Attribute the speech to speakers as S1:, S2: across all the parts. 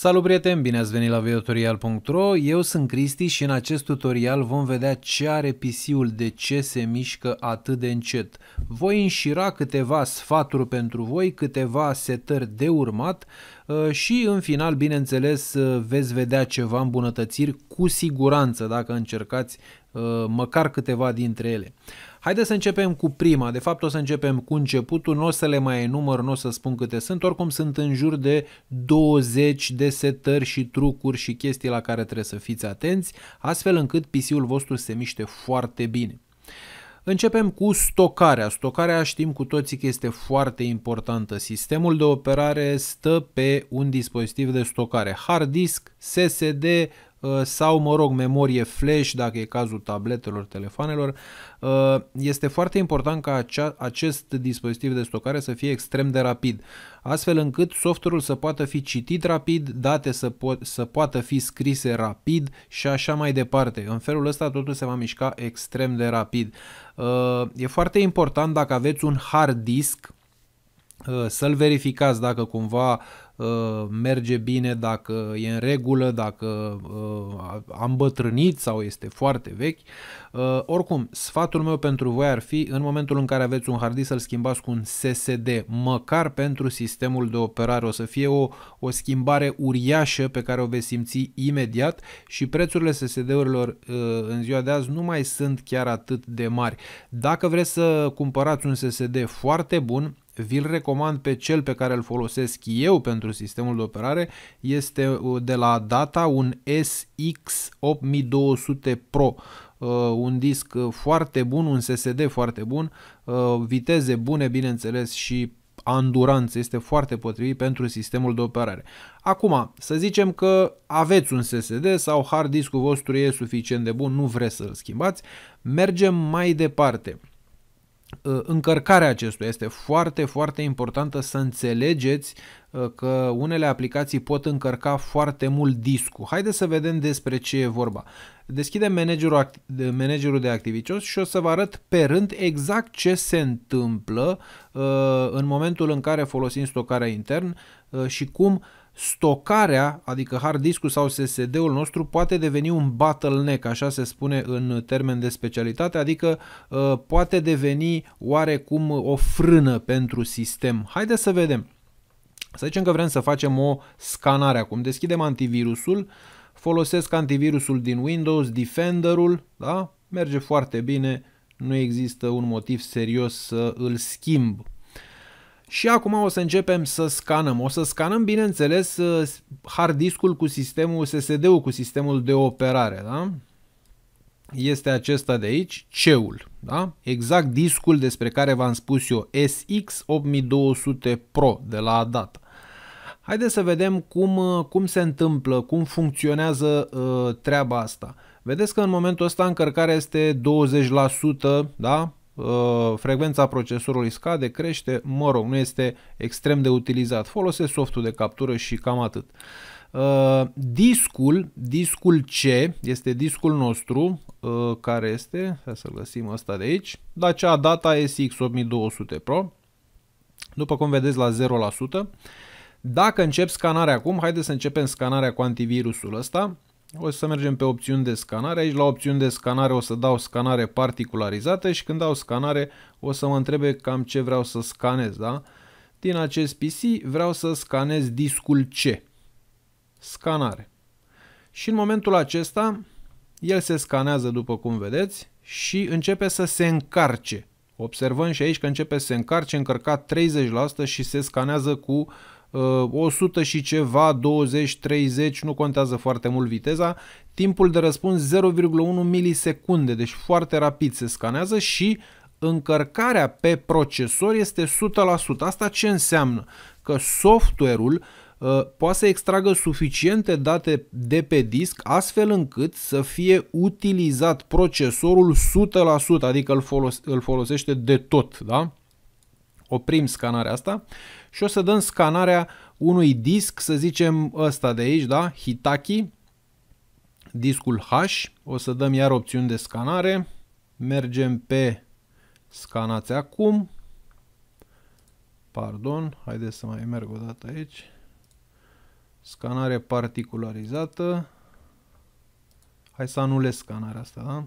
S1: Salut prieteni, bine ați venit la videotutorial.ro, eu sunt Cristi și în acest tutorial vom vedea ce are PC-ul, de ce se mișcă atât de încet. Voi înșira câteva sfaturi pentru voi, câteva setări de urmat uh, și în final, bineînțeles, uh, veți vedea ceva îmbunătățiri cu siguranță dacă încercați uh, măcar câteva dintre ele. Haideți să începem cu prima, de fapt o să începem cu începutul, nu o să le mai enumăr, nu o să spun câte sunt, oricum sunt în jur de 20 de setări și trucuri și chestii la care trebuie să fiți atenți, astfel încât PC-ul vostru se miște foarte bine. Începem cu stocarea. Stocarea știm cu toții că este foarte importantă. Sistemul de operare stă pe un dispozitiv de stocare. Hard disk, SSD, Uh, sau, mă rog, memorie flash, dacă e cazul tabletelor, telefonelor. Uh, este foarte important ca acea, acest dispozitiv de stocare să fie extrem de rapid, astfel încât software-ul să poată fi citit rapid, date să, po- să poată fi scrise rapid și așa mai departe. În felul ăsta totul se va mișca extrem de rapid. Uh, e foarte important dacă aveți un hard disk, să-l verificați dacă cumva Uh, merge bine, dacă e în regulă, dacă uh, a îmbătrânit sau este foarte vechi. Uh, oricum, sfatul meu pentru voi ar fi în momentul în care aveți un hard disk să-l schimbați cu un SSD, măcar pentru sistemul de operare. O să fie o, o schimbare uriașă pe care o veți simți imediat și prețurile SSD-urilor în ziua de azi nu mai sunt chiar atât de mari. Dacă vreți să cumpărați un SSD foarte bun, vi-l recomand pe cel pe care îl folosesc eu pentru sistemul de operare, este uh, de la Data un SX8200 Pro uh, un disc uh, foarte bun, un SSD foarte bun, viteze bune, bineînțeles, și anduranță este foarte potrivit pentru sistemul de operare. Acum, să zicem că aveți un SSD sau hard discul vostru e suficient de bun, nu vreți să-l schimbați, mergem mai departe. Uh, încărcarea acestuia. Este foarte, foarte importantă să înțelegeți uh, că unele aplicații pot încărca foarte mult discul. Haideți să vedem despre ce e vorba. Deschidem managerul, managerul de activități și o să vă arăt pe rând exact ce se întâmplă uh, în momentul în care folosim stocarea intern și cum uh, stocarea, adică hard discul sau SSD-ul nostru, poate deveni un bottleneck, așa se spune în termen de specialitate, adică uh, poate deveni oarecum o frână pentru sistem. Haideți să vedem. Să zicem că vrem să facem o scanare acum. Deschidem antivirusul, folosesc antivirusul din Windows, Defenderul, da? merge foarte bine, nu există un motiv serios să îl schimb și acum o să începem să scanăm. O să scanăm, bineînțeles, uh, hard discul cu sistemul SSD-ul, cu sistemul de operare. Da? Este acesta de aici, C-ul, Da? Exact discul despre care v-am spus eu, SX8200 Pro de la data. Haideți să vedem cum, uh, cum se întâmplă, cum funcționează uh, treaba asta. Vedeți că în momentul ăsta încărcarea este 20%, da? Uh, frecvența procesorului scade, crește, mă rog, nu este extrem de utilizat. Folosesc softul de captură și cam atât. Uh, discul, discul C, este discul nostru, uh, care este, să-l găsim ăsta de aici, cea Data SX 8200 Pro, după cum vedeți la 0%. Dacă încep scanarea acum, haideți să începem scanarea cu antivirusul ăsta, o să mergem pe opțiuni de scanare. Aici la opțiuni de scanare o să dau scanare particularizată și când dau scanare o să mă întrebe cam ce vreau să scanez. Da? Din acest PC vreau să scanez discul C. Scanare. Și în momentul acesta el se scanează după cum vedeți și începe să se încarce. Observăm și aici că începe să se încarce încărcat 30% și se scanează cu 100 uh, și ceva, 20, 30, nu contează foarte mult viteza, timpul de răspuns 0,1 milisecunde, deci foarte rapid se scanează și încărcarea pe procesor este 100%. Asta ce înseamnă? Că software-ul uh, poate să extragă suficiente date de pe disc astfel încât să fie utilizat procesorul 100%, adică îl, folos- îl folosește de tot, da? oprim scanarea asta și o să dăm scanarea unui disc, să zicem ăsta de aici, da? Hitachi, discul H, o să dăm iar opțiuni de scanare, mergem pe scanați acum, pardon, haideți să mai merg o dată aici, scanare particularizată, hai să anulez scanarea asta, da?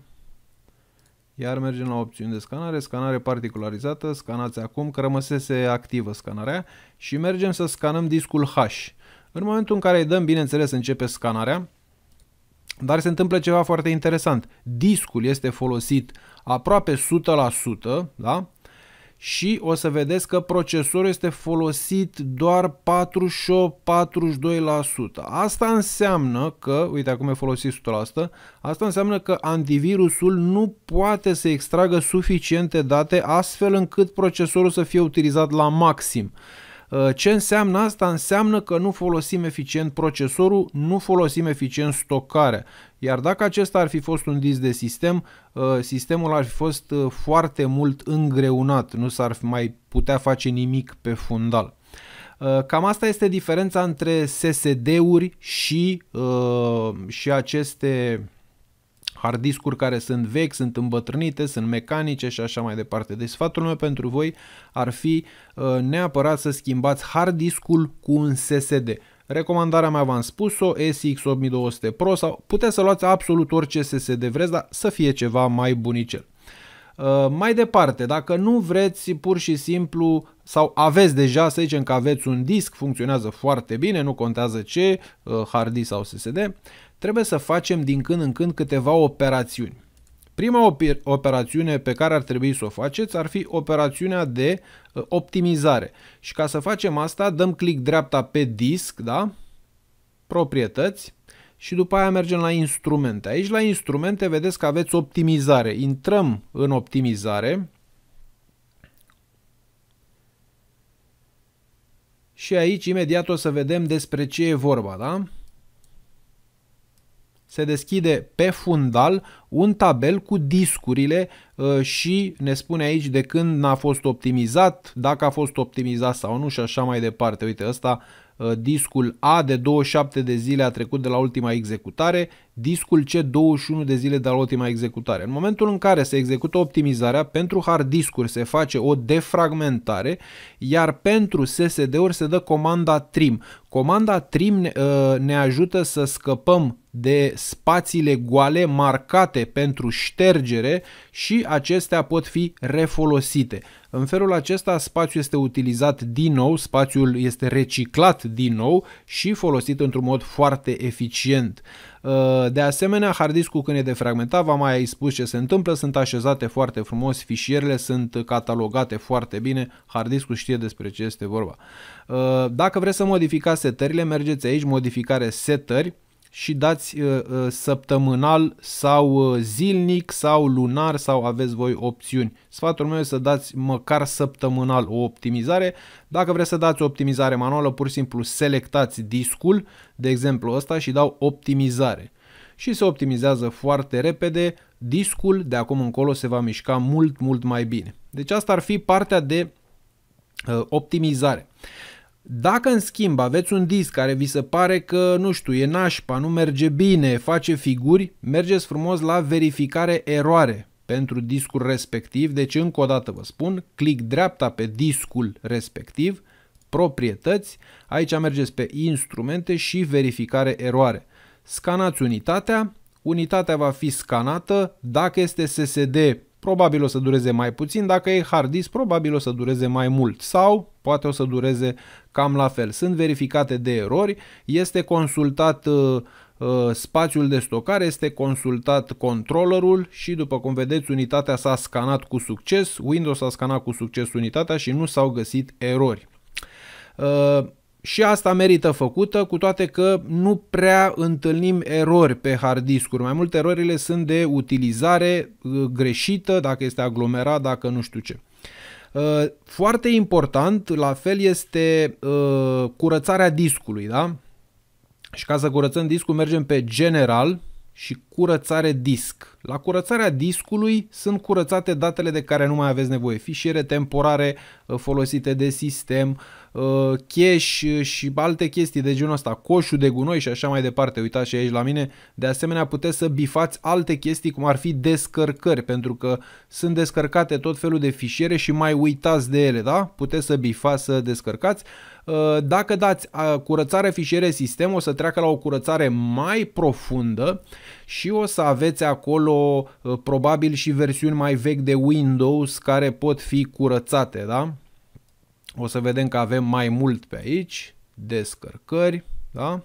S1: Iar mergem la opțiuni de scanare, scanare particularizată, scanați acum, că rămăsese activă scanarea și mergem să scanăm discul H. În momentul în care îi dăm, bineînțeles, începe scanarea, dar se întâmplă ceva foarte interesant. Discul este folosit aproape 100%, da? și o să vedeți că procesorul este folosit doar 48-42%. Asta înseamnă că, uite acum e folosit 100%, asta înseamnă că antivirusul nu poate să extragă suficiente date astfel încât procesorul să fie utilizat la maxim. Uh, ce înseamnă asta? Înseamnă că nu folosim eficient procesorul, nu folosim eficient stocarea. Iar dacă acesta ar fi fost un disc de sistem, uh, sistemul ar fi fost uh, foarte mult îngreunat, nu s-ar mai putea face nimic pe fundal. Cam asta este diferența între SSD-uri și, și aceste hard discuri care sunt vechi, sunt îmbătrânite, sunt mecanice și așa mai departe. Deci sfatul meu pentru voi ar fi uh, neapărat să schimbați hard discul cu un SSD. Recomandarea mea v-am spus-o, SX 8200 Pro sau puteți să luați absolut orice SSD vreți, dar să fie ceva mai bunicel. Uh, mai departe, dacă nu vreți pur și simplu sau aveți deja, să zicem că aveți un disc, funcționează foarte bine, nu contează ce, uh, hard disk sau SSD, trebuie să facem din când în când câteva operațiuni. Prima operațiune pe care ar trebui să o faceți ar fi operațiunea de uh, optimizare. Și ca să facem asta, dăm click dreapta pe disc, da? Proprietăți și după aia mergem la instrumente. Aici la instrumente vedeți că aveți optimizare. Intrăm în optimizare și aici imediat o să vedem despre ce e vorba, da? se deschide pe fundal un tabel cu discurile uh, și ne spune aici de când n-a fost optimizat, dacă a fost optimizat sau nu și așa mai departe. Uite, ăsta Uh, discul A de 27 de zile a trecut de la ultima executare, discul C 21 de zile de la ultima executare. În momentul în care se execută optimizarea, pentru hard discuri se face o defragmentare, iar pentru SSD-uri se dă comanda trim. Comanda trim uh, ne ajută să scăpăm de spațiile goale marcate pentru ștergere și acestea pot fi refolosite. În felul acesta spațiul este utilizat din nou, spațiul este reciclat din nou și folosit într-un mod foarte eficient. Uh, de asemenea, hard când e defragmentat, v-am mai spus ce se întâmplă, sunt așezate foarte frumos, fișierele sunt catalogate foarte bine, hard știe despre ce este vorba. Uh, dacă vreți să modificați setările, mergeți aici, modificare setări, și dați uh, uh, săptămânal sau uh, zilnic sau lunar sau aveți voi opțiuni. Sfatul meu este să dați măcar săptămânal o optimizare. Dacă vreți să dați o optimizare manuală, pur și simplu selectați discul, de exemplu ăsta, și dau optimizare. Și se optimizează foarte repede, discul de acum încolo se va mișca mult, mult mai bine. Deci asta ar fi partea de uh, optimizare. Dacă, în schimb, aveți un disc care vi se pare că, nu știu, e nașpa, nu merge bine, face figuri, mergeți frumos la verificare eroare pentru discul respectiv. Deci, încă o dată vă spun, clic dreapta pe discul respectiv, proprietăți, aici mergeți pe instrumente și verificare eroare. Scanați unitatea, unitatea va fi scanată, dacă este SSD probabil o să dureze mai puțin, dacă e hard disk, probabil o să dureze mai mult sau poate o să dureze cam la fel. Sunt verificate de erori, este consultat uh, uh spațiul de stocare, este consultat controllerul și după cum vedeți unitatea s-a scanat cu succes, Windows a scanat cu succes unitatea și nu s-au găsit erori. Uh, și asta merită făcută, cu toate că nu prea întâlnim erori pe hard discuri. Mai multe erorile sunt de utilizare uh, greșită, dacă este aglomerat, dacă nu știu ce. Uh, foarte important, la fel, este uh, curățarea discului, da? Și ca să curățăm discul, mergem pe general și curățare disc. La curățarea discului sunt curățate datele de care nu mai aveți nevoie, fișiere temporare folosite de sistem, uh, cash uh, și alte chestii de genul ăsta, coșul de gunoi și așa mai departe, uitați și aici la mine. De asemenea, puteți să bifați alte chestii cum ar fi descărcări, pentru că sunt descărcate tot felul de fișiere și mai uitați de ele, da? Puteți să bifați, să descărcați. Uh, dacă dați uh, curățare fișiere sistem, o să treacă la o curățare mai profundă și o să aveți acolo probabil și versiuni mai vechi de Windows care pot fi curățate, da? O să vedem că avem mai mult pe aici, descărcări, da?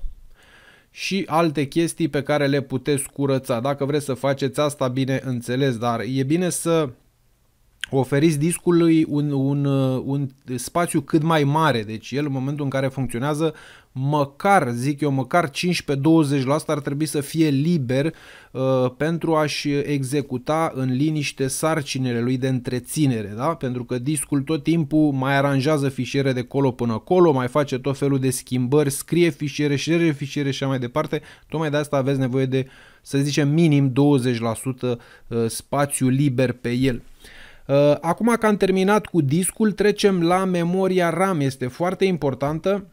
S1: și alte chestii pe care le puteți curăța. Dacă vreți să faceți asta, bine înțeles, dar e bine să oferiți discului un, un, un spațiu cât mai mare, deci el în momentul în care funcționează măcar, zic eu, măcar 15-20% ar trebui să fie liber uh, pentru a-și executa în liniște sarcinile lui de întreținere, da? Pentru că discul tot timpul mai aranjează fișiere de colo până acolo, mai face tot felul de schimbări, scrie fișiere, șterge fișiere și așa mai departe. Tocmai de asta aveți nevoie de, să zicem, minim 20% uh, spațiu liber pe el. Uh, acum că am terminat cu discul, trecem la memoria RAM. Este foarte importantă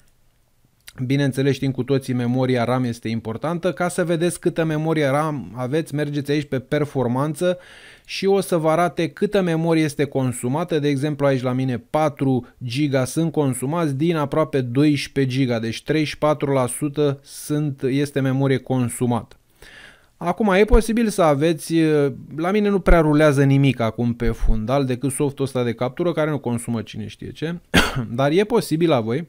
S1: Bineînțeles, știm cu toții, memoria RAM este importantă. Ca să vedeți câtă memorie RAM aveți, mergeți aici pe performanță și o să vă arate câtă memorie este consumată. De exemplu, aici la mine 4 GB sunt consumați din aproape 12 GB, deci 34% sunt, este memorie consumată. Acum, e posibil să aveți, la mine nu prea rulează nimic acum pe fundal decât softul ăsta de captură care nu consumă cine știe ce, dar e posibil la voi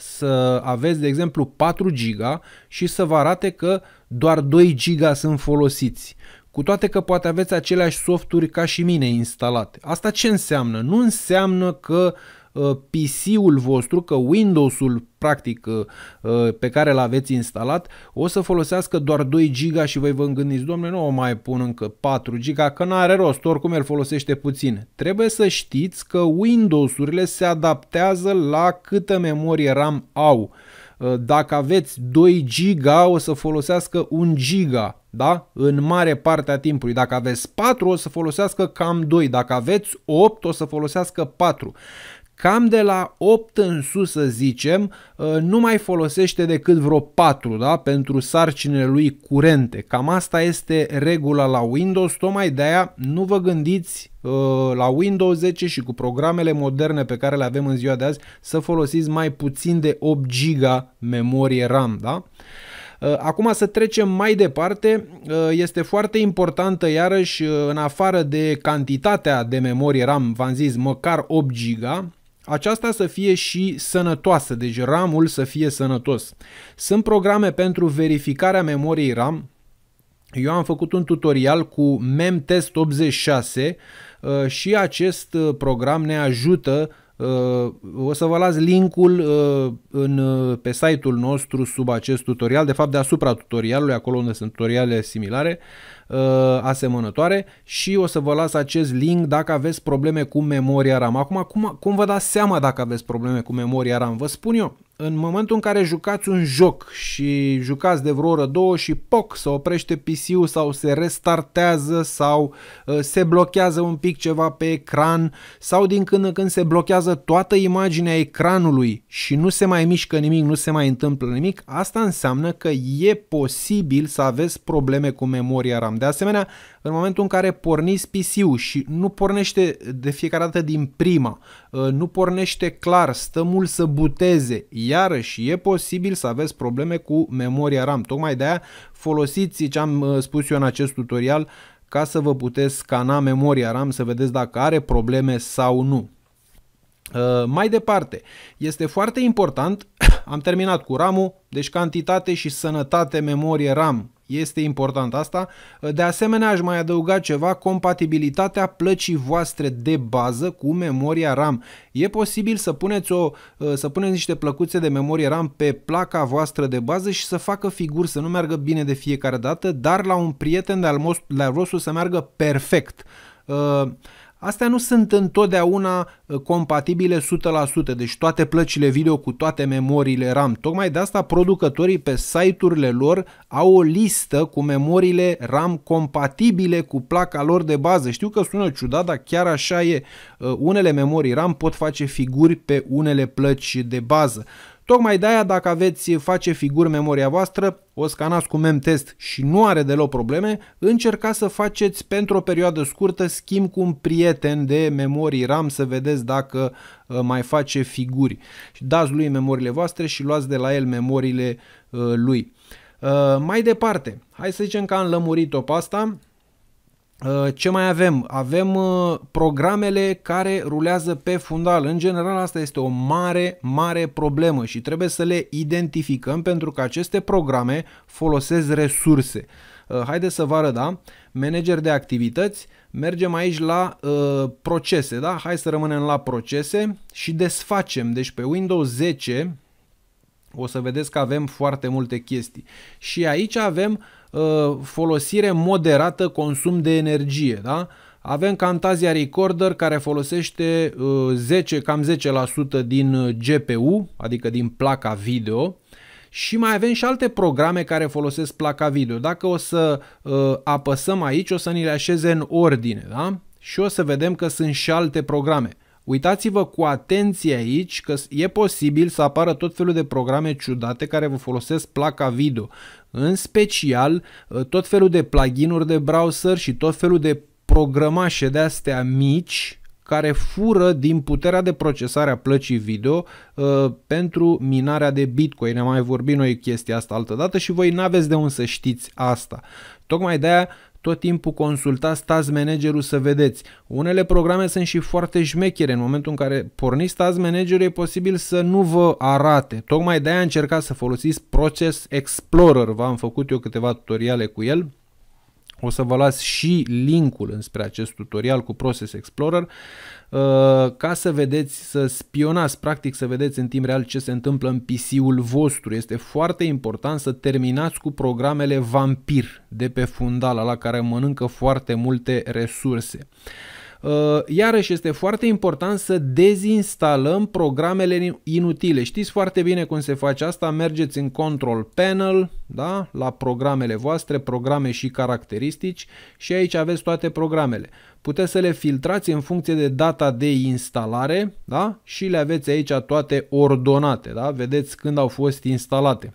S1: să aveți, de exemplu, 4 giga și să vă arate că doar 2 giga sunt folosiți. Cu toate că poate aveți aceleași softuri ca și mine instalate. Asta ce înseamnă? Nu înseamnă că uh, Uh, PC-ul vostru, că Windows-ul practic uh, uh, pe care l-aveți instalat o să folosească doar 2 GB și voi vă gândiți, domnule, nu o mai pun încă 4 GB, că n-are rost, oricum el folosește puțin. Trebuie să știți că Windows-urile se adaptează la câtă memorie RAM au dacă aveți 2 GB, o să folosească 1 GB, da? În mare parte a timpului. Dacă aveți 4, o să folosească cam 2. Dacă aveți 8, o să folosească 4 cam de la 8 în sus să zicem, uh, nu mai folosește decât vreo 4 da? pentru sarcinile lui curente. Cam asta este regula la Windows, tocmai de aia nu vă gândiți uh, la Windows 10 și cu programele moderne pe care le avem în ziua de azi să folosiți mai puțin de 8 GB memorie RAM. Da? Uh, acum să trecem mai departe, este foarte importantă iarăși în afară de cantitatea de memorie RAM, v-am zis măcar 8 GB, aceasta să fie și sănătoasă, deci RAM-ul să fie sănătos. Sunt programe pentru verificarea memoriei RAM, eu am făcut un tutorial cu MemTest 86 uh, și acest uh, program ne ajută uh, o să vă las linkul în, pe site-ul nostru sub acest tutorial, de fapt deasupra tutorialului, acolo unde sunt tutoriale similare uh, asemănătoare și o să vă las acest link dacă aveți probleme cu memoria RAM. Acum, cum, cum vă dați seama dacă aveți probleme cu memoria RAM? Vă spun eu, în momentul în care jucați un joc și jucați de vreo oră, două și poc, se oprește PC-ul sau se restartează sau uh, se blochează un pic ceva pe ecran sau din când în când se blochează toată imaginea ecranului și nu se mai mișcă nimic, nu se mai întâmplă nimic, asta înseamnă că e posibil să aveți probleme cu memoria RAM. De asemenea, în momentul în care porniți PC-ul și nu pornește de fiecare dată din prima, Uh, nu pornește clar, stă mult să buteze, iarăși e posibil să aveți probleme cu memoria RAM. Tocmai de aia folosiți ce am uh, spus eu în acest tutorial ca să vă puteți scana memoria RAM să vedeți dacă are probleme sau nu. Uh, mai departe, este foarte important, am terminat cu RAM-ul, deci cantitate și sănătate memorie RAM este important asta. De asemenea, aș mai adăuga ceva, compatibilitatea plăcii voastre de bază cu memoria RAM. E posibil să puneți, o, să puneți niște plăcuțe de memorie RAM pe placa voastră de bază și să facă figuri, să nu meargă bine de fiecare dată, dar la un prieten de-al vostru să meargă perfect. Uh, Astea nu sunt întotdeauna uh, compatibile 100%, deci toate plăcile video cu toate memoriile RAM. Tocmai de asta producătorii pe site-urile lor au o listă cu memoriile RAM compatibile cu placa lor de bază. Știu că sună ciudat, dar chiar așa e. Uh, unele memorii RAM pot face figuri pe unele plăci de bază. Tocmai de aia, dacă aveți face figuri memoria voastră, o scanați cu memtest și nu are deloc probleme, încercați să faceți pentru o perioadă scurtă schimb cu un prieten de memorii RAM să vedeți dacă uh, mai face figuri. Dați lui memoriile voastre și luați de la el memoriile uh, lui. Uh, mai departe, hai să zicem că am lămurit-o pe asta, Uh, ce mai avem? Avem uh, programele care rulează pe fundal. În general, asta este o mare, mare problemă și trebuie să le identificăm pentru că aceste programe folosesc resurse. Uh, Haideți să vă arăt, da? Manager de activități, mergem aici la uh, procese, da? Hai să rămânem la procese și desfacem. Deci pe Windows 10 o să vedeți că avem foarte multe chestii. Și aici avem uh, Uh, folosire moderată consum de energie, da? Avem Camtasia Recorder care folosește 10, uh, cam 10% din uh, GPU, adică din placa video, și mai avem și alte programe care folosesc placa video. Dacă o să apăsăm aici, o să ni le așeze în ordine, da? Și o să vedem că sunt și alte programe. Uitați-vă cu atenție aici că e posibil să apară tot felul de programe ciudate care vă folosesc placa video. În special, ă, tot felul de pluginuri de browser și tot felul de programașe de astea mici care fură din puterea de procesare a plăcii video uh, pentru minarea de bitcoin. Am mai vorbit noi chestia asta altă dată și voi n-aveți de unde să știți asta. Tocmai de-aia tot timpul consultați task managerul să vedeți. Unele programe sunt și foarte șmechere. În momentul în care porniți task managerul e posibil să nu vă arate. Tocmai de-aia încercați să folosiți Process Explorer. V-am făcut eu câteva tutoriale cu el. O să vă las și linkul înspre acest tutorial cu Process Explorer uh, ca să vedeți, să spionați, practic să vedeți în timp real ce se întâmplă în PC-ul vostru. Este foarte important să terminați cu programele vampir de pe fundal, la care mănâncă foarte multe resurse. Uh, iarăși este foarte important să dezinstalăm programele inutile. Știți foarte bine cum se face asta, mergeți în Control Panel, da? la programele voastre, programe și caracteristici și aici aveți toate programele. Puteți să le filtrați în funcție de data de instalare da? și le aveți aici toate ordonate. Da? Vedeți când au fost instalate.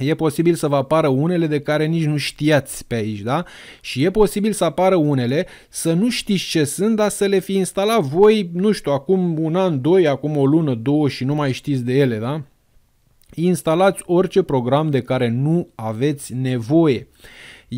S1: E posibil să vă apară unele de care nici nu știați pe aici, da? Și e posibil să apară unele, să nu știți ce sunt, dar să le fi instalat voi, nu știu, acum un an, doi, acum o lună, două și nu mai știți de ele, da? Instalați orice program de care nu aveți nevoie.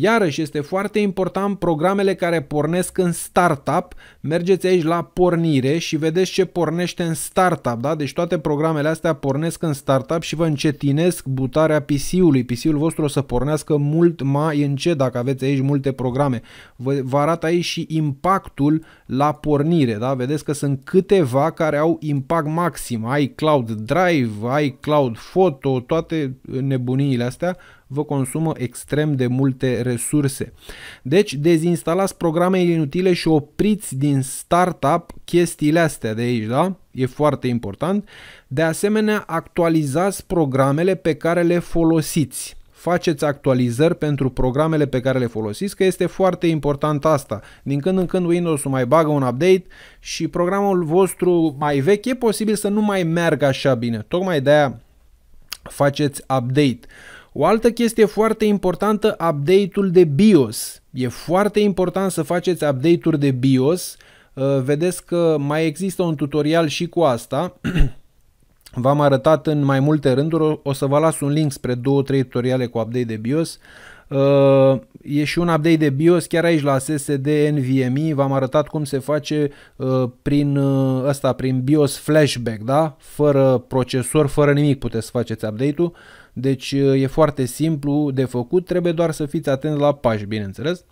S1: Iarăși este foarte important programele care pornesc în startup. Mergeți aici la pornire și vedeți ce pornește în startup. Da? Deci toate programele astea pornesc în startup și vă încetinesc butarea PC-ului. PC-ul vostru o să pornească mult mai încet dacă aveți aici multe programe. Vă, vă arată aici și impactul la pornire. Da? Vedeți că sunt câteva care au impact maxim. Ai Cloud Drive, ai Cloud Photo, toate nebuniile astea vă consumă extrem de multe resurse. Deci dezinstalați programele inutile și opriți din startup chestiile astea de aici, da? E foarte important. De asemenea, actualizați programele pe care le folosiți faceți actualizări pentru programele pe care le folosiți, că este foarte important asta. Din când în când Windows-ul mai bagă un update și programul vostru mai vechi e posibil să nu mai meargă așa bine. Tocmai de-aia faceți update. O altă chestie foarte importantă, update-ul de BIOS. E foarte important să faceți update-uri de BIOS. Uh, vedeți că mai există un tutorial și cu asta. V-am arătat în mai multe rânduri, o să vă las un link spre 2-3 tutoriale cu update de BIOS. Uh, e și un update de BIOS chiar aici la SSD NVMe, v-am arătat cum se face uh, prin ăsta, prin BIOS flashback, da? Fără procesor, fără nimic puteți să faceți update-ul. Deci uh, e foarte simplu de făcut, trebuie doar să fiți atenți la pași, bineînțeles.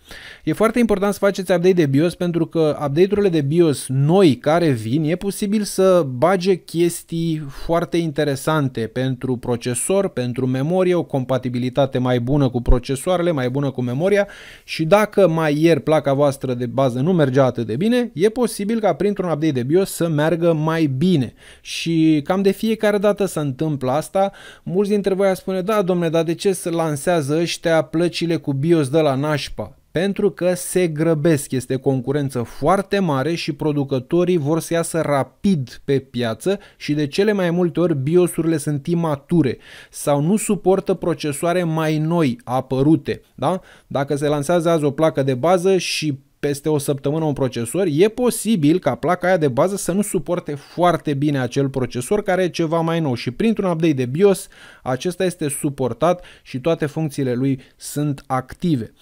S1: E foarte important să faceți update de BIOS pentru că update-urile de BIOS noi care vin e posibil să bage chestii foarte interesante pentru procesor, pentru memorie, o compatibilitate mai bună cu procesoarele, mai bună cu memoria și dacă mai ieri placa voastră de bază nu mergea atât de bine, e posibil ca printr-un update de BIOS să meargă mai bine. Și cam de fiecare dată se întâmplă asta, mulți dintre voi spune, da domne, dar de ce se lansează ăștia plăcile cu bios de la nașpa? Pentru că se grăbesc, este concurență foarte mare și producătorii vor să iasă rapid pe piață și de cele mai multe ori biosurile sunt imature sau nu suportă procesoare mai noi apărute. Da? Dacă se lansează azi o placă de bază și peste o săptămână un procesor, e posibil ca placa aia de bază să nu suporte foarte bine acel procesor care e ceva mai nou și printr-un update de BIOS acesta este suportat și toate funcțiile lui sunt active.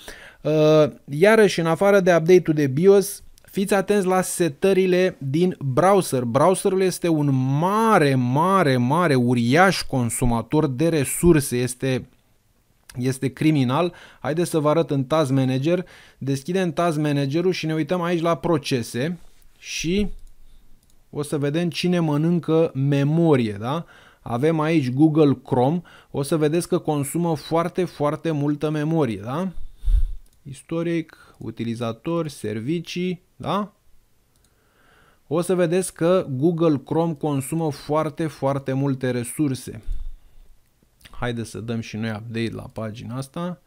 S1: Uh, iarăși, în afară de update-ul de BIOS, fiți atenți la setările din browser. Browserul este un mare, mare, mare, uriaș consumator de resurse. Este este criminal. Haideți să vă arăt în Task Manager. Deschidem Task Managerul și ne uităm aici la procese și o să vedem cine mănâncă memorie, da? Avem aici Google Chrome, o să vedeți că consumă foarte, foarte multă memorie, da? Istoric, utilizatori, servicii, da? O să vedeți că Google Chrome consumă foarte, foarte multe resurse haideți să dăm și noi update la pagina asta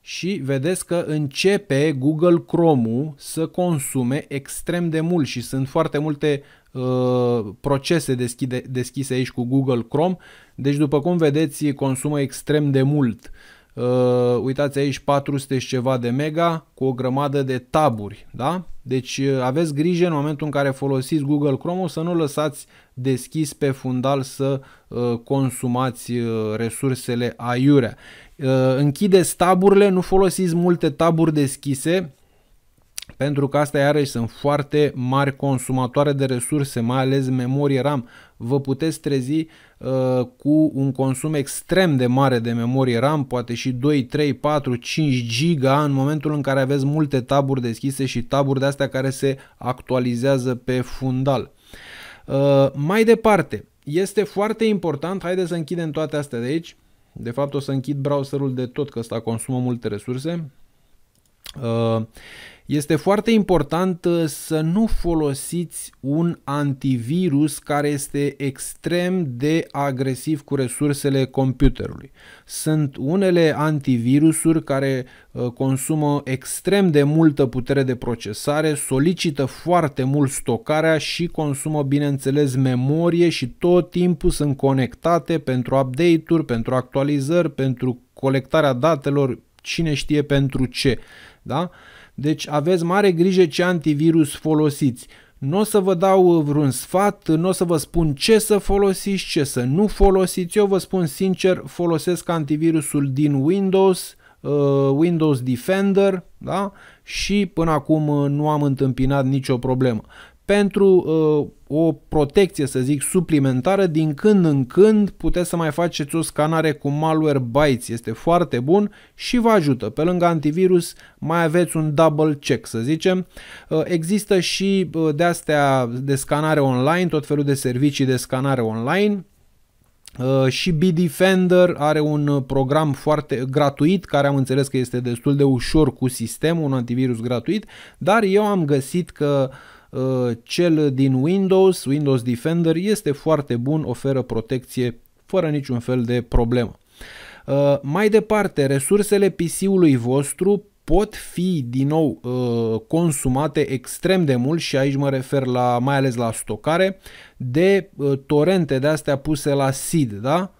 S1: și vedeți că începe Google Chrome-ul să consume extrem de mult și sunt foarte multe uh, procese deschide, deschise aici cu Google Chrome, deci după cum vedeți consumă extrem de mult. Uh, Uh, uitați aici 400 și ceva de mega cu o grămadă de taburi, da? Deci uh, aveți grijă în momentul în care folosiți Google Chrome să nu lăsați deschis pe fundal să uh, consumați uh, resursele aiurea. Uh, închideți taburile, nu folosiți multe taburi deschise, pentru că astea iarăși sunt foarte mari consumatoare de resurse, mai ales memorie RAM. Vă puteți trezi uh, cu un consum extrem de mare de memorie RAM, poate și 2, 3, 4, 5 giga în momentul în care aveți multe taburi deschise și taburi de astea care se actualizează pe fundal. Uh, mai departe, este foarte important, haideți să închidem toate astea de aici. De fapt o să închid browserul de tot, că ăsta consumă multe resurse. Uh, este foarte important uh, să nu folosiți un antivirus care este extrem de agresiv cu resursele computerului. Sunt unele antivirusuri care uh, consumă extrem de multă putere de procesare, solicită foarte mult stocarea și consumă, bineînțeles, memorie și tot timpul sunt conectate pentru update-uri, pentru actualizări, pentru colectarea datelor, cine știe pentru ce. Da? Uh, deci aveți mare grijă ce antivirus folosiți. Nu o să vă dau vreun sfat, nu o să vă spun ce să folosiți, ce să nu folosiți. Eu vă spun sincer, folosesc antivirusul din Windows, uh, Windows Defender da? și până acum uh, nu am întâmpinat nicio problemă pentru uh, o protecție, să zic, suplimentară, din când în când puteți să mai faceți o scanare cu Malwarebytes, este foarte bun și vă ajută. Pe lângă antivirus mai aveți un double check, să zicem. Uh, există și uh, de-astea de scanare online, tot felul de servicii de scanare online, Uh, și Bitdefender are un uh, program foarte gratuit, care am înțeles că este destul de ușor cu sistemul, un antivirus gratuit, dar eu am găsit că uh, Uh, cel din Windows, Windows Defender, este foarte bun, oferă protecție fără niciun fel de problemă. Uh, mai departe, resursele PC-ului vostru pot fi din nou uh, consumate extrem de mult și aici mă refer la mai ales la stocare de torente de astea puse la SID, da?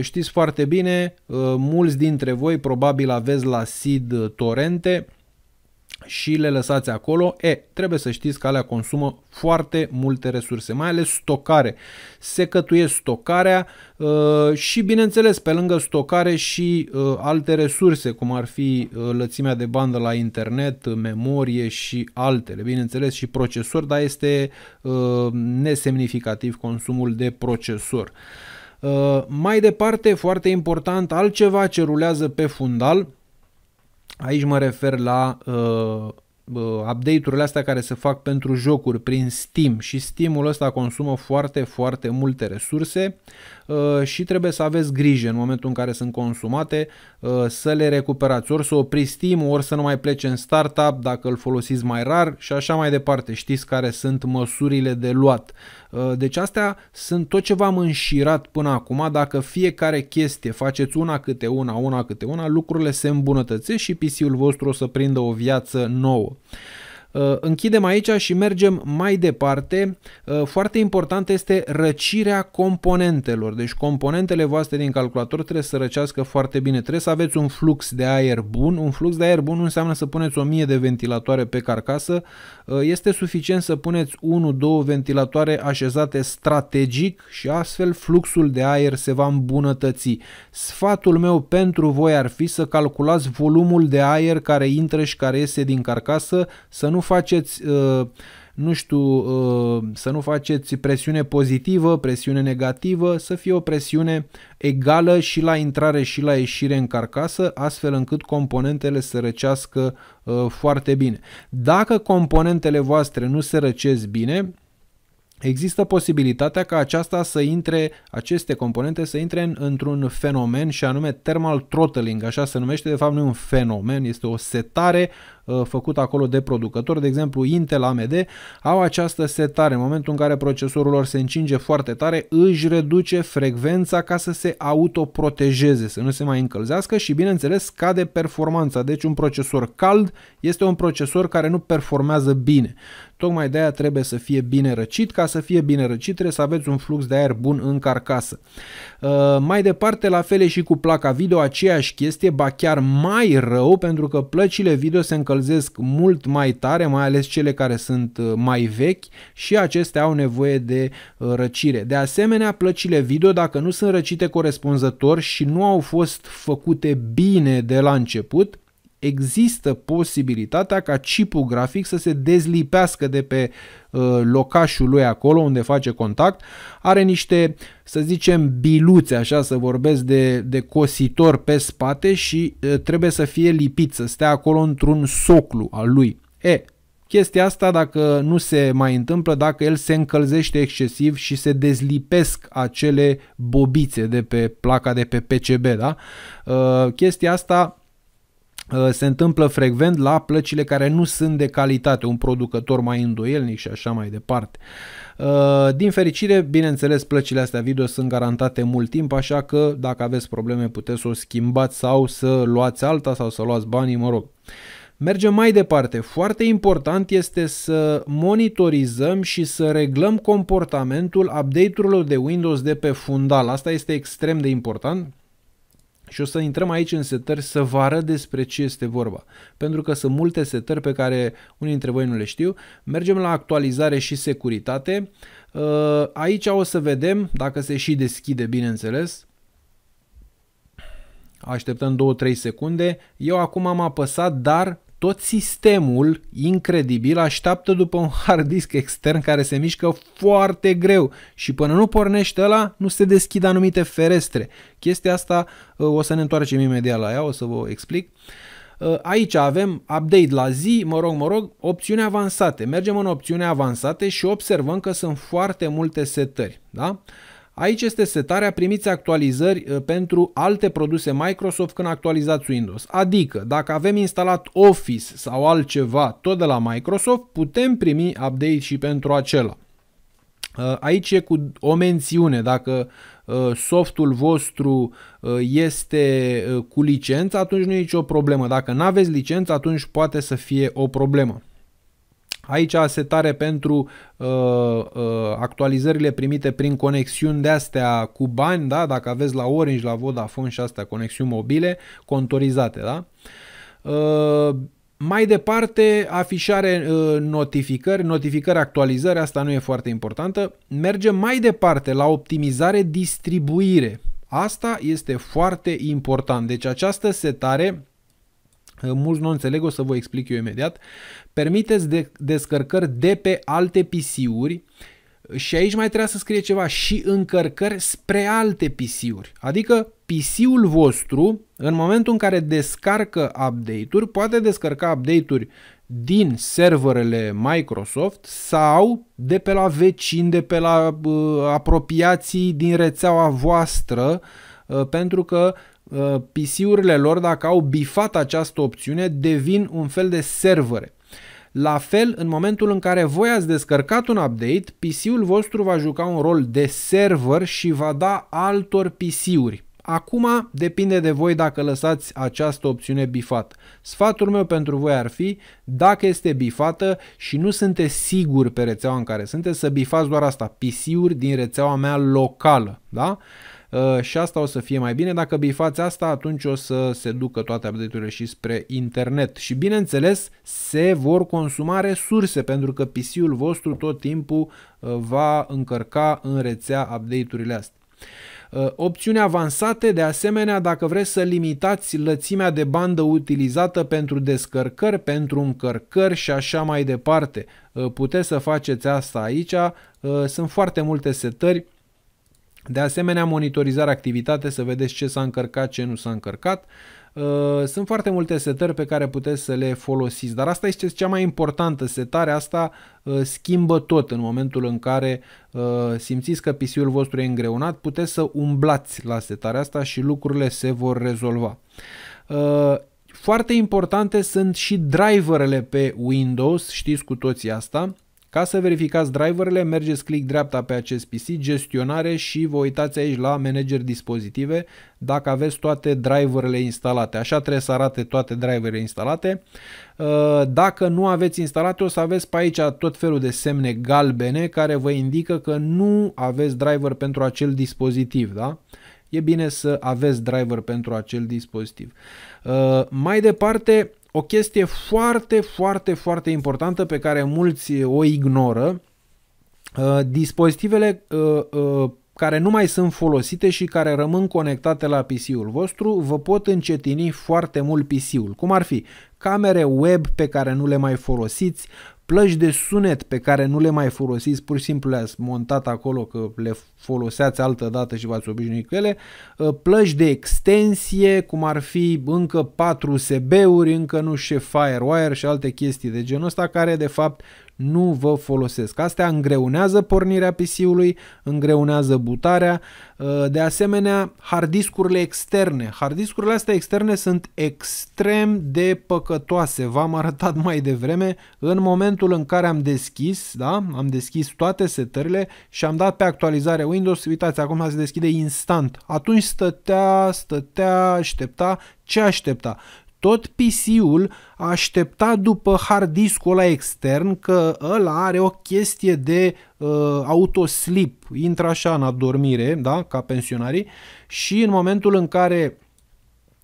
S1: Știți foarte bine, mulți dintre voi probabil aveți la SID torente, și le lăsați acolo, e, trebuie să știți că alea consumă foarte multe resurse, mai ales stocare. Se cătuie stocarea uh, și, bineînțeles, pe lângă stocare și uh, alte resurse, cum ar fi uh, lățimea de bandă la internet, memorie și altele, bineînțeles și procesor, dar este nesemnificativ consumul de procesor. Mai departe, foarte important, altceva ce rulează pe fundal, Aici mă refer la uh, uh, update-urile astea care se fac pentru jocuri prin Steam și Steam-ul ăsta consumă foarte, foarte multe resurse uh, și trebuie să aveți grijă în momentul în care sunt consumate uh, să le recuperați, ori să opriți Steam, ori să nu mai plece în startup dacă îl folosiți mai rar și așa mai departe. Știți care sunt măsurile de luat. Uh, deci astea sunt tot ce v-am înșirat până acum. Dacă fiecare chestie faceți una câte una, una câte una, lucrurile se îmbunătățesc și PC-ul vostru o să prindă o viață nouă. Uh, închidem aici și mergem mai departe. Uh, foarte important este răcirea componentelor. Deci componentele voastre din calculator trebuie să răcească foarte bine. Trebuie să aveți un flux de aer bun. Un flux de aer bun nu înseamnă să puneți 1000 de ventilatoare pe carcasă. Uh, este suficient să puneți 1-2 ventilatoare așezate strategic și astfel fluxul de aer se va îmbunătăți. Sfatul meu pentru voi ar fi să calculați volumul de aer care intră și care iese din carcasă, să nu nu faceți uh, nu știu, uh, să nu faceți presiune pozitivă, presiune negativă, să fie o presiune egală și la intrare și la ieșire în carcasă, astfel încât componentele să răcească uh, foarte bine. Dacă componentele voastre nu se răcesc bine, Există posibilitatea ca aceasta să intre, aceste componente să intre în, într-un fenomen și anume thermal throttling, așa se numește, de fapt nu e un fenomen, este o setare Uh, făcut acolo de producători, de exemplu Intel, AMD, au această setare. În momentul în care procesorul lor se încinge foarte tare, își reduce frecvența ca să se autoprotejeze, să nu se mai încălzească și bineînțeles scade performanța. Deci un procesor cald este un procesor care nu performează bine. Tocmai de aia trebuie să fie bine răcit. Ca să fie bine răcit trebuie să aveți un flux de aer bun în carcasă. Uh, mai departe, la fel și cu placa video, aceeași chestie, ba chiar mai rău, pentru că plăcile video se încălzează încălzesc mult mai tare, mai ales cele care sunt uh, mai vechi și acestea au nevoie de uh, răcire. De asemenea, plăcile video, dacă nu sunt răcite corespunzător și nu au fost făcute bine de la început, există posibilitatea ca chipul grafic să se dezlipească de pe uh, locașul lui acolo unde face contact. Are niște, să zicem, biluțe, așa să vorbesc, de, de cositor pe spate și uh, trebuie să fie lipit, să stea acolo într-un soclu al lui. E, Chestia asta dacă nu se mai întâmplă, dacă el se încălzește excesiv și se dezlipesc acele bobițe de pe placa de pe PCB, da? Uh, chestia asta Uh, se întâmplă frecvent la plăcile care nu sunt de calitate, un producător mai îndoielnic și așa mai departe. Uh, din fericire, bineînțeles, plăcile astea video sunt garantate mult timp, așa că dacă aveți probleme puteți să o schimbați sau să luați alta sau să luați banii, mă rog. Mergem mai departe. Foarte important este să monitorizăm și să reglăm comportamentul update-urilor de Windows de pe fundal. Asta este extrem de important și o să intrăm aici în setări să vă arăt despre ce este vorba. Pentru că sunt multe setări pe care unii dintre voi nu le știu. Mergem la actualizare și securitate. Uh, aici o să vedem dacă se și deschide, bineînțeles. Așteptăm 2-3 secunde. Eu acum am apăsat, dar tot sistemul incredibil așteaptă după un hard disk extern care se mișcă foarte greu și până nu pornește ăla, nu se deschid anumite ferestre. Chestia asta uh, o să ne întoarcem imediat la ea, o să vă explic. Uh, aici avem update la zi, mă rog, mă rog, opțiuni avansate. Mergem în opțiune avansate și observăm că sunt foarte multe setări. Da? Uh, Aici este setarea, primiți actualizări uh, pentru alte produse Microsoft când actualizați Windows. Adică, dacă avem instalat Office sau altceva tot de la Microsoft, putem primi update și pentru acela. Uh, aici e cu o mențiune, dacă uh, softul vostru este cu licență, atunci nu e nicio problemă. Dacă nu aveți licență, atunci poate să fie o problemă. Aici setare pentru uh, uh, actualizările primite prin conexiuni de astea cu bani, da? dacă aveți la Orange, la Vodafone și astea conexiuni mobile, contorizate. Da? Uh, mai departe, afișare uh, notificări, notificări actualizări, asta nu e foarte importantă. Mergem mai departe la optimizare distribuire. Asta este foarte important. Deci această setare mulți nu înțeleg, o să vă explic eu imediat, permiteți de- descărcări de pe alte PC-uri și aici mai trebuie să scrie ceva și încărcări spre alte PC-uri. Adică PC-ul vostru, în momentul în care descarcă update-uri, poate descărca update-uri din serverele Microsoft sau de pe la vecini, de pe la uh, apropiații din rețeaua voastră, uh, pentru că Uh, PC-urile lor, dacă au bifat această opțiune, devin un fel de servere. La fel, în momentul în care voi ați descărcat un update, PC-ul vostru va juca un rol de server și va da altor PC-uri. Acum depinde de voi dacă lăsați această opțiune bifată. Sfatul meu pentru voi ar fi, dacă este bifată și nu sunteți siguri pe rețeaua în care sunteți, să bifați doar asta, PC-uri din rețeaua mea locală. Da? Ă, și asta o să fie mai bine. Dacă bifați asta, atunci o să se ducă toate update-urile și spre internet. Și bineînțeles, se vor consuma resurse, pentru că PC-ul vostru tot timpul ă, va încărca în rețea update-urile astea. Ă, opțiuni avansate, de asemenea, dacă vreți să limitați lățimea de bandă utilizată pentru descărcări, pentru încărcări și așa mai departe, puteți să faceți asta aici. Sunt foarte multe setări de asemenea, monitorizarea activitate, să vedeți ce s-a încărcat, ce nu s-a încărcat. Uh, sunt foarte multe setări pe care puteți să le folosiți, dar asta este cea mai importantă setare, asta uh, schimbă tot în momentul în care uh, simțiți că PC-ul vostru e îngreunat, puteți să umblați la setarea asta și lucrurile se vor rezolva. Foarte importante sunt și driverele pe Windows, știți cu toții asta, ca să verificați driverele, mergeți click dreapta pe acest PC, gestionare și vă uitați aici la manager dispozitive dacă aveți toate driverele instalate. Așa trebuie să arate toate driverele instalate. Uh, dacă nu aveți instalate, o să aveți pe aici tot felul de semne galbene care vă indică că nu aveți driver pentru acel dispozitiv. Da? E bine să aveți driver pentru acel dispozitiv. Uh, mai departe, o chestie foarte, foarte, foarte importantă pe care mulți uh, o ignoră. Uh, dispozitivele uh, care nu mai sunt folosite și care rămân conectate la PC-ul vostru, vă pot încetini foarte mult PC-ul, cum ar fi camere web pe care nu le mai folosiți, plăci de sunet pe care nu le mai folosiți, pur și simplu le-ați montat acolo că le foloseați altă dată și v-ați obișnuit cu ele, uh, plăci de extensie, cum ar fi încă 4 SB-uri, încă nu și firewire și alte chestii de genul ăsta, care de fapt nu vă folosesc. Astea îngreunează pornirea PC-ului, îngreunează butarea. Uh, de asemenea, hardiscurile externe. Hardiscurile astea externe sunt extrem de păcătoase. V-am arătat mai devreme în momentul în care am deschis, da? am deschis toate setările și am dat pe actualizare Windows. Uitați, acum se deschide instant. Atunci stătea, stătea, aștepta. Ce aștepta? tot PC-ul aștepta după hard discul ăla extern că ăla are o chestie de uh, autoslip, intră așa în adormire, da, ca pensionarii și în momentul în care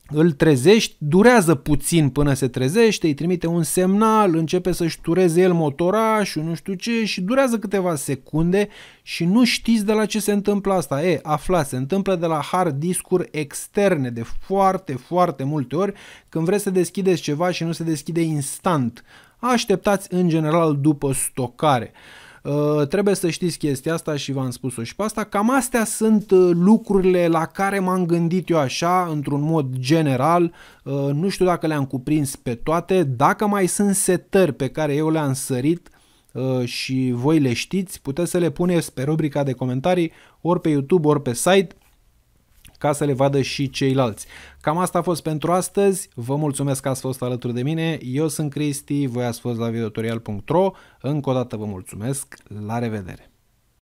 S1: îl trezești, durează puțin până se trezește, îi trimite un semnal, începe să-și tureze el motorașul, nu știu ce, și durează câteva secunde și nu știți de la ce se întâmplă asta. E, aflați, se întâmplă de la hard discuri externe de foarte, foarte multe ori când vreți să deschideți ceva și nu se deschide instant. Așteptați în general după stocare. Uh, trebuie să știți chestia asta și v-am spus-o și pe asta. Cam astea sunt uh, lucrurile la care m-am gândit eu așa, într-un mod general. Uh, nu știu dacă le-am cuprins pe toate. Dacă mai sunt setări pe care eu le-am sărit, și voi le știți, puteți să le puneți pe rubrica de comentarii, ori pe YouTube, ori pe site, ca să le vadă și ceilalți. Cam asta a fost pentru astăzi, vă mulțumesc că ați fost alături de mine, eu sunt Cristi, voi ați fost la videotorial.ro. încă o dată vă mulțumesc, la revedere!